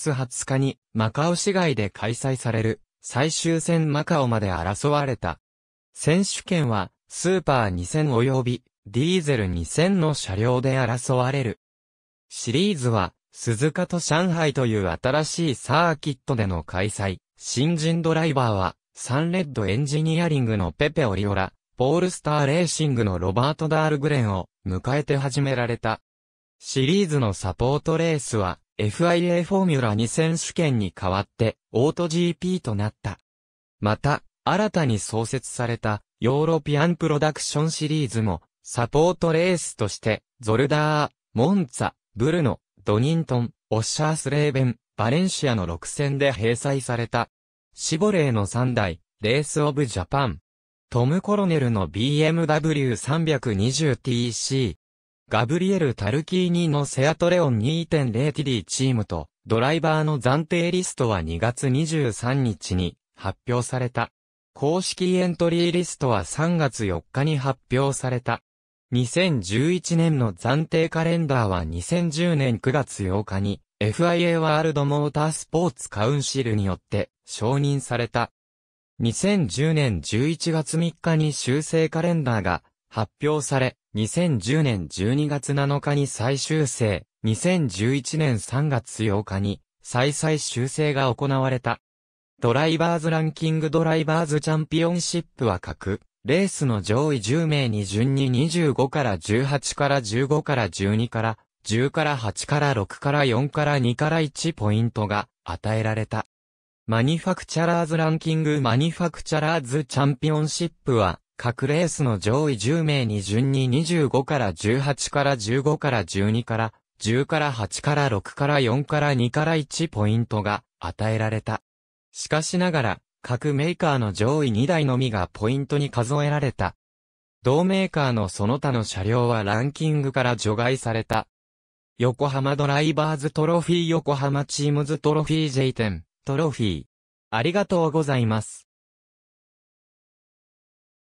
月20日にマカオ市外で開催される最終戦マカオまで争われた。選手権はスーパー2000及びディーゼル2000の車両で争われる。シリーズは鈴鹿と上海という新しいサーキットでの開催。新人ドライバーはサンレッドエンジニアリングのペペオリオラ、ポールスターレーシングのロバート・ダールグレンを迎えて始められた。シリーズのサポートレースは FIA フォーミュラ2選手権に代わって、オート GP となった。また、新たに創設された、ヨーロピアンプロダクションシリーズも、サポートレースとして、ゾルダー、モンツァ、ブルノ、ドニントン、オッシャースレーベン、バレンシアの6戦で閉載された。シボレーの3台、レースオブジャパン。トム・コロネルの BMW 320TC、ガブリエル・タルキーニのセアトレオン 2.0TD チームと、ドライバーの暫定リストは2月23日に発表された。公式エントリーリストは3月4日に発表された。2011年の暫定カレンダーは2010年9月8日に FIA ワールドモータースポーツカウンシルによって承認された。2010年11月3日に修正カレンダーが発表され、2010年12月7日に最終正、2011年3月8日に再々修正が行われた。ドライバーズランキングドライバーズチャンピオンシップは各、レースの上位10名に順に25から18から15から12から10から8から6から4から2から1ポイントが与えられた。マニファクチャラーズランキングマニファクチャラーズチャンピオンシップは各レースの上位10名に順に25から18から15から12から10から8から6から4から2から1ポイントが与えられた。しかしながら、各メーカーの上位2台のみがポイントに数えられた。同メーカーのその他の車両はランキングから除外された。横浜ドライバーズトロフィー横浜チームズトロフィー J 点トロフィー。ありがとうございます。